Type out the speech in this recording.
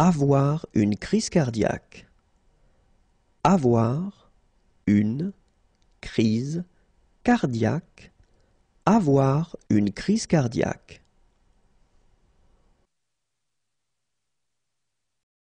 Avoir une crise cardiaque. Avoir une crise cardiaque. Avoir une crise cardiaque.